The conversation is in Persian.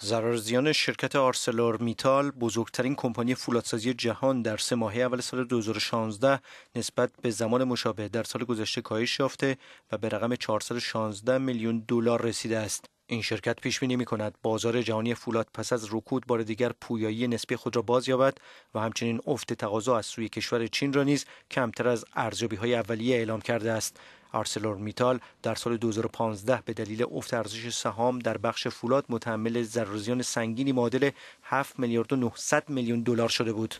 ضرر زیان شرکت آرسلور میتال بزرگترین کمپانی فولادسازی جهان در سه ماهه اول سال 2016 نسبت به زمان مشابه در سال گذشته کاهش یافته و به رقم 416 میلیون دلار رسیده است. این شرکت پیش بینی می کند بازار جهانی فولاد پس از رکود بار دیگر پویایی نسبی خود را باز یابد و همچنین افت تقاضا از سوی کشور چین را نیز کمتر از ارزیابی های اولیه اعلام کرده است. آرسلور میتال در سال 2015 به دلیل افت ارزش سهام در بخش فولاد متحمل ضرر سنگینی معادل 7 میلیارد و 900 میلیون دلار شده بود.